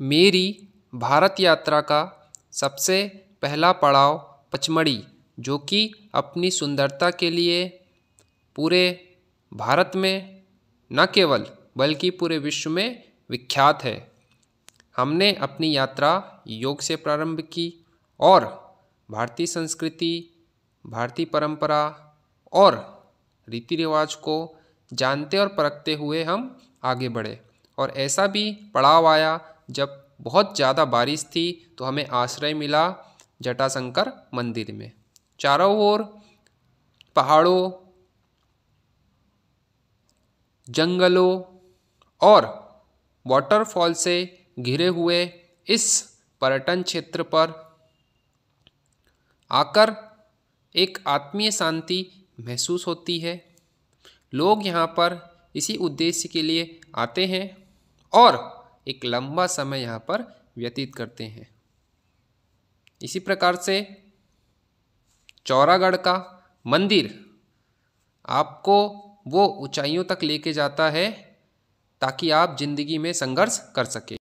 मेरी भारत यात्रा का सबसे पहला पड़ाव पचमढ़ी जो कि अपनी सुंदरता के लिए पूरे भारत में न केवल बल्कि पूरे विश्व में विख्यात है हमने अपनी यात्रा योग से प्रारंभ की और भारतीय संस्कृति भारतीय परंपरा और रीति रिवाज को जानते और परखते हुए हम आगे बढ़े और ऐसा भी पड़ाव आया जब बहुत ज़्यादा बारिश थी तो हमें आश्रय मिला जटाशंकर मंदिर में चारों ओर पहाड़ों जंगलों और वाटरफॉल से घिरे हुए इस पर्यटन क्षेत्र पर आकर एक आत्मीय शांति महसूस होती है लोग यहाँ पर इसी उद्देश्य के लिए आते हैं और एक लंबा समय यहाँ पर व्यतीत करते हैं इसी प्रकार से चौरागढ़ का मंदिर आपको वो ऊंचाइयों तक लेके जाता है ताकि आप जिंदगी में संघर्ष कर सकें